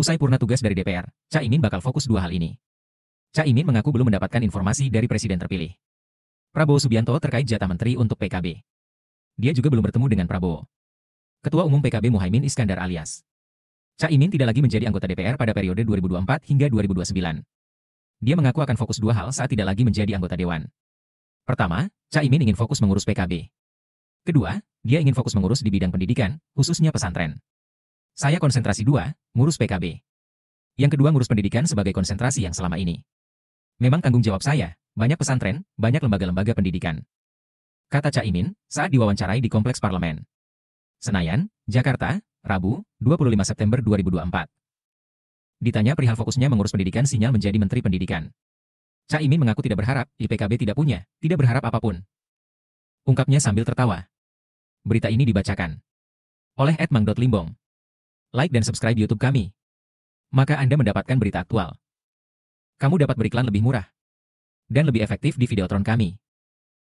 Usai purna tugas dari DPR, Caimin bakal fokus dua hal ini. Caimin mengaku belum mendapatkan informasi dari presiden terpilih. Prabowo Subianto terkait jatah menteri untuk PKB. Dia juga belum bertemu dengan Prabowo. Ketua Umum PKB Muhaimin Iskandar alias Caimin tidak lagi menjadi anggota DPR pada periode 2024 hingga 2029. Dia mengaku akan fokus dua hal saat tidak lagi menjadi anggota dewan. Pertama, Caimin ingin fokus mengurus PKB. Kedua, dia ingin fokus mengurus di bidang pendidikan, khususnya pesantren. Saya konsentrasi dua, Ngurus PKB. Yang kedua ngurus pendidikan sebagai konsentrasi yang selama ini. Memang tanggung jawab saya, banyak pesantren, banyak lembaga-lembaga pendidikan. Kata Caimin saat diwawancarai di Kompleks Parlemen. Senayan, Jakarta, Rabu, 25 September 2024. Ditanya perihal fokusnya mengurus pendidikan sinyal menjadi Menteri Pendidikan. Caimin mengaku tidak berharap, IPKB tidak punya, tidak berharap apapun. Ungkapnya sambil tertawa. Berita ini dibacakan oleh Edmang.limbong. Limbong like dan subscribe YouTube kami. Maka Anda mendapatkan berita aktual. Kamu dapat beriklan lebih murah dan lebih efektif di Videotron kami.